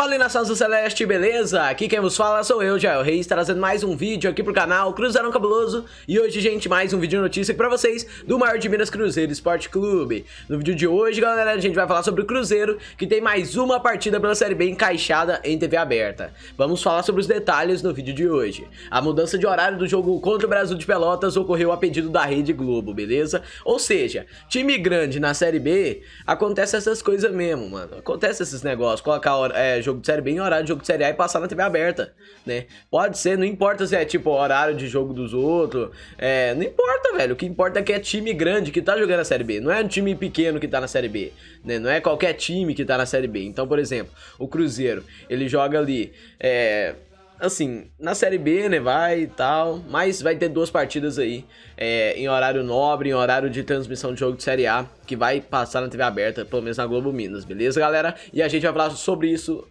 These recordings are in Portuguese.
Fala nação do Celeste, beleza? Aqui quem vos fala sou eu, Jael Reis, trazendo mais um vídeo aqui pro canal Cruzeirão Cabuloso E hoje, gente, mais um vídeo de notícia aqui pra vocês do maior de Minas Cruzeiro Esporte Clube No vídeo de hoje, galera, a gente vai falar sobre o Cruzeiro Que tem mais uma partida pela Série B encaixada em TV aberta Vamos falar sobre os detalhes no vídeo de hoje A mudança de horário do jogo contra o Brasil de Pelotas ocorreu a pedido da Rede Globo, beleza? Ou seja, time grande na Série B, acontece essas coisas mesmo, mano Acontece esses negócios, colocar é, jogo jogo de série B em horário de jogo de série A e passar na TV aberta, né? Pode ser, não importa se é tipo horário de jogo dos outros, é, não importa, velho. O que importa é que é time grande que tá jogando a série B, não é um time pequeno que tá na série B, né? Não é qualquer time que tá na série B. Então, por exemplo, o Cruzeiro, ele joga ali, é, assim, na Série B, né, vai e tal, mas vai ter duas partidas aí, é, em horário nobre, em horário de transmissão de jogo de Série A, que vai passar na TV aberta, pelo menos na Globo Minas, beleza, galera? E a gente vai falar sobre isso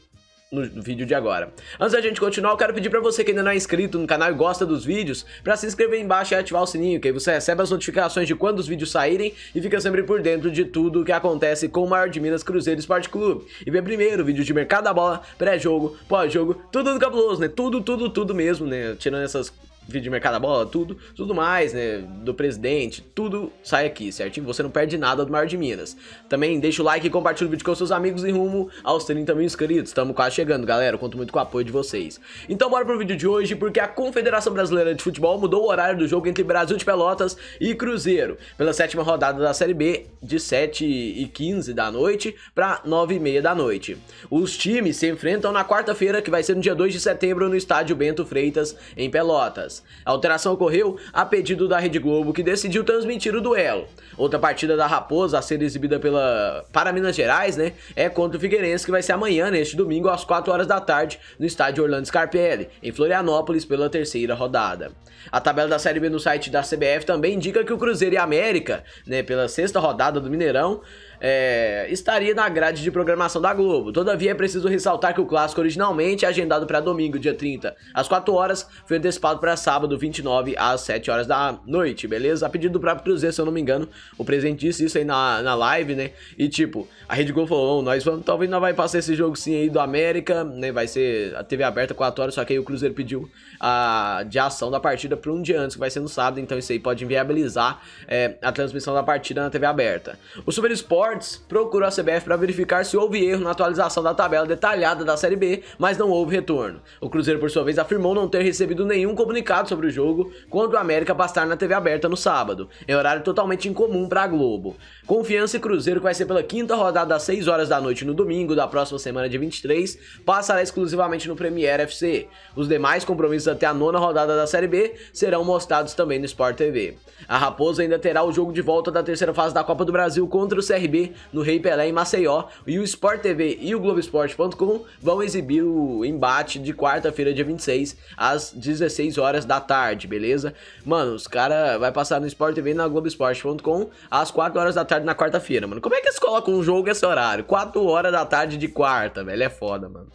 no vídeo de agora. Antes da gente continuar, eu quero pedir para você que ainda não é inscrito no canal e gosta dos vídeos, para se inscrever embaixo e ativar o sininho, que aí você recebe as notificações de quando os vídeos saírem e fica sempre por dentro de tudo o que acontece com o Maior de Minas Cruzeiro Esporte Clube. E vê primeiro vídeo de mercado da bola, pré-jogo, pós-jogo, tudo do cabuloso, né? Tudo, tudo, tudo mesmo, né? Tirando essas vídeo de mercado da bola, tudo, tudo mais, né, do presidente, tudo sai aqui, certinho? Você não perde nada do Maior de Minas. Também deixa o like e compartilha o vídeo com seus amigos e rumo aos 30 mil inscritos. Estamos quase chegando, galera, Eu conto muito com o apoio de vocês. Então bora pro vídeo de hoje, porque a Confederação Brasileira de Futebol mudou o horário do jogo entre Brasil de Pelotas e Cruzeiro, pela sétima rodada da Série B, de 7 e 15 da noite para 9 e meia da noite. Os times se enfrentam na quarta-feira, que vai ser no dia 2 de setembro, no estádio Bento Freitas, em Pelotas. A alteração ocorreu a pedido da Rede Globo, que decidiu transmitir o duelo. Outra partida da Raposa a ser exibida pela para Minas Gerais, né, é contra o Figueirense, que vai ser amanhã, neste domingo, às 4 horas da tarde, no estádio Orlando Scarpelli, em Florianópolis, pela terceira rodada. A tabela da Série B no site da CBF também indica que o Cruzeiro e a América, né, pela sexta rodada do Mineirão, é, estaria na grade de programação da Globo. Todavia, é preciso ressaltar que o clássico originalmente é agendado para domingo, dia 30, às 4 horas, foi antecipado para sábado, 29, às 7 horas da noite, beleza? A pedido do próprio Cruzeiro, se eu não me engano, o presidente disse isso aí na, na live, né? E tipo, a Rede Globo falou: nós vamos, talvez não vai passar esse jogo sim aí do América, né? Vai ser a TV aberta 4 horas, só que aí o Cruzeiro pediu a de ação da partida para um dia antes, que vai ser no sábado, então isso aí pode inviabilizar é, a transmissão da partida na TV aberta. O Super Sport Sports procurou a CBF para verificar se houve erro na atualização da tabela detalhada da Série B, mas não houve retorno. O Cruzeiro, por sua vez, afirmou não ter recebido nenhum comunicado sobre o jogo quando o América passar na TV aberta no sábado, em horário totalmente incomum para a Globo. Confiança e Cruzeiro, que vai ser pela quinta rodada às 6 horas da noite no domingo da próxima semana de 23, passará exclusivamente no Premier FC. Os demais compromissos até a nona rodada da Série B serão mostrados também no Sport TV. A Raposa ainda terá o jogo de volta da terceira fase da Copa do Brasil contra o CRB no Rei Pelé em Maceió e o Sport TV e o Globoesporte.com vão exibir o embate de quarta-feira, dia 26, às 16 horas da tarde, beleza? Mano, os cara vai passar no Sport TV e na Globoesporte.com às 4 horas da tarde na quarta-feira, mano. Como é que eles colocam um jogo esse horário? 4 horas da tarde de quarta, velho, é foda, mano.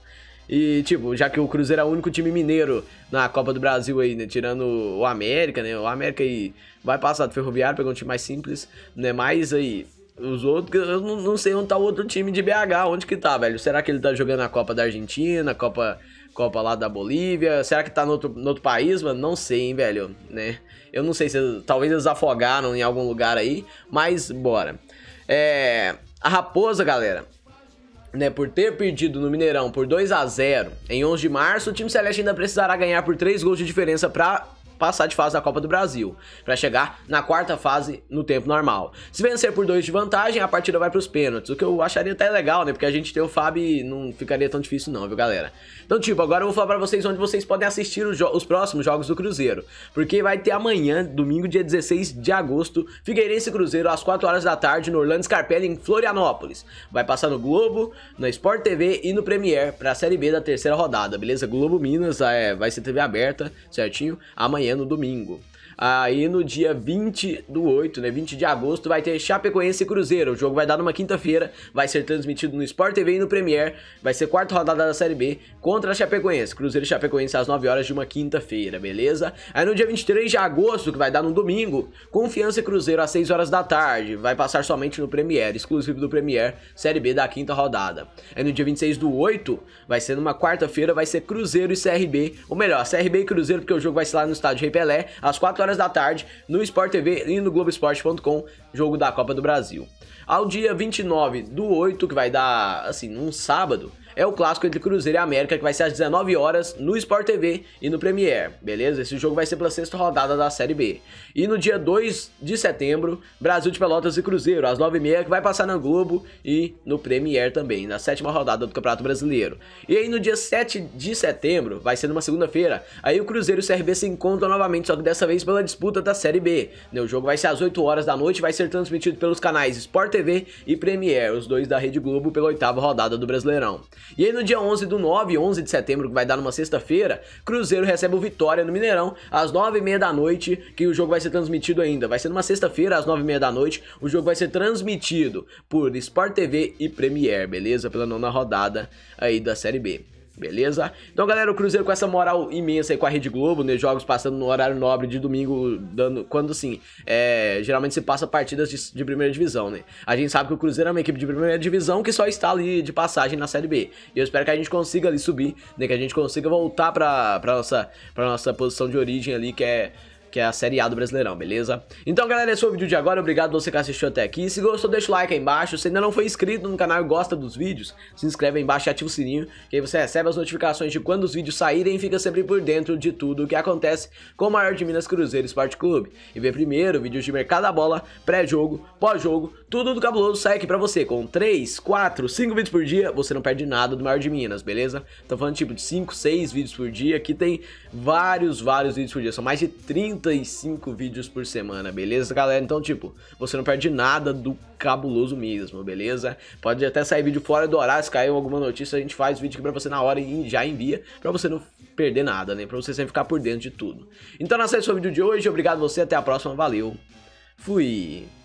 E, tipo, já que o Cruzeiro é o único time mineiro na Copa do Brasil aí, né? Tirando o América, né? O América aí vai passar do Ferroviário, pegou um time mais simples, né? Mas aí, os outros, eu não, não sei onde tá o outro time de BH, onde que tá, velho? Será que ele tá jogando a Copa da Argentina, a Copa, Copa lá da Bolívia? Será que tá no outro, no outro país, mano? Não sei, hein, velho, né? Eu não sei se, talvez eles afogaram em algum lugar aí, mas bora. É, a Raposa, galera, né, por ter perdido no Mineirão por 2 a 0 em 11 de março, o time celeste ainda precisará ganhar por 3 gols de diferença para passar de fase da Copa do Brasil, para chegar na quarta fase no tempo normal. Se vencer por dois de vantagem, a partida vai para os pênaltis, o que eu acharia até legal, né? Porque a gente tem o Fábio não ficaria tão difícil não, viu, galera? Então, tipo, agora eu vou falar para vocês onde vocês podem assistir os, os, próximos jogos do Cruzeiro, porque vai ter amanhã, domingo, dia 16 de agosto, Figueirense Cruzeiro às 4 horas da tarde no Orlando Scarpelli em Florianópolis. Vai passar no Globo, na Sport TV e no Premier para a Série B da terceira rodada, beleza? Globo Minas é, vai ser TV aberta, certinho? Amanhã no domingo. Aí no dia 20 do 8, né, 20 de agosto, vai ter Chapecoense e Cruzeiro. O jogo vai dar numa quinta-feira, vai ser transmitido no Sport TV e no Premier. Vai ser quarta rodada da Série B contra a Chapecoense. Cruzeiro e Chapecoense às 9 horas de uma quinta-feira, beleza? Aí no dia 23 de agosto, que vai dar no domingo, Confiança e Cruzeiro às 6 horas da tarde. Vai passar somente no Premier, exclusivo do Premier, Série B da quinta rodada. Aí no dia 26 do 8, vai ser numa quarta-feira, vai ser Cruzeiro e CRB. Ou melhor, CRB e Cruzeiro, porque o jogo vai ser lá no estádio Rei Pelé, às 4 horas da tarde no Sport TV e no Globoesporte.com, jogo da Copa do Brasil. Ao dia 29 do 8, que vai dar, assim, um sábado, é o clássico entre Cruzeiro e América, que vai ser às 19 horas no Sport TV e no Premier, beleza? Esse jogo vai ser pela sexta rodada da Série B. E no dia 2 de setembro, Brasil de Pelotas e Cruzeiro, às 9h30, que vai passar na Globo e no Premier também, na sétima rodada do Campeonato Brasileiro. E aí no dia 7 de setembro, vai ser numa segunda-feira, aí o Cruzeiro e o CRB se encontram novamente, só que dessa vez pela disputa da Série B. Né, o jogo vai ser às 8 horas da noite, vai ser transmitido pelos canais Sport TV e Premier, os dois da Rede Globo, pela oitava rodada do Brasileirão. E aí no dia 11 do 9, 11 de setembro, que vai dar numa sexta-feira, Cruzeiro recebe o Vitória no Mineirão às 9h30 da noite, que o jogo vai ser transmitido ainda. Vai ser numa sexta-feira às 9h30 da noite, o jogo vai ser transmitido por Sport TV e Premiere, beleza? Pela nona rodada aí da Série B. Beleza? Então, galera, o Cruzeiro com essa moral imensa aí com a Rede Globo, né? Jogos passando no horário nobre de domingo, dando, quando assim, é, geralmente se passa partidas de, de, primeira divisão, né? A gente sabe que o Cruzeiro é uma equipe de primeira divisão que só está ali de passagem na Série B. E eu espero que a gente consiga ali subir, né? Que a gente consiga voltar pra, pra, nossa, pra nossa posição de origem ali, que é que é a Série A do Brasileirão, beleza? Então, galera, esse foi o vídeo de agora. Obrigado você que assistiu até aqui. Se gostou, deixa o like aí embaixo. Se ainda não foi inscrito no canal e gosta dos vídeos, se inscreve aí embaixo e ativa o sininho, que aí você recebe as notificações de quando os vídeos saírem e fica sempre por dentro de tudo o que acontece com o maior de Minas Cruzeiro Esporte Clube. E vê primeiro vídeos de mercado da bola, pré-jogo, pós-jogo, tudo do cabuloso sai aqui pra você. Com 3, 4, 5 vídeos por dia, você não perde nada do maior de Minas, beleza? Tô falando tipo de 5, 6 vídeos por dia. Aqui tem vários, vários vídeos por dia. São mais de 30 35 vídeos por semana, beleza, galera? Então, tipo, você não perde nada do cabuloso mesmo, beleza? Pode até sair vídeo fora do horário, se caiu alguma notícia, a gente faz vídeo aqui pra você na hora e já envia, pra você não perder nada, né? Pra você sempre ficar por dentro de tudo. Então, não é só o vídeo de hoje, obrigado você, até a próxima, valeu, fui!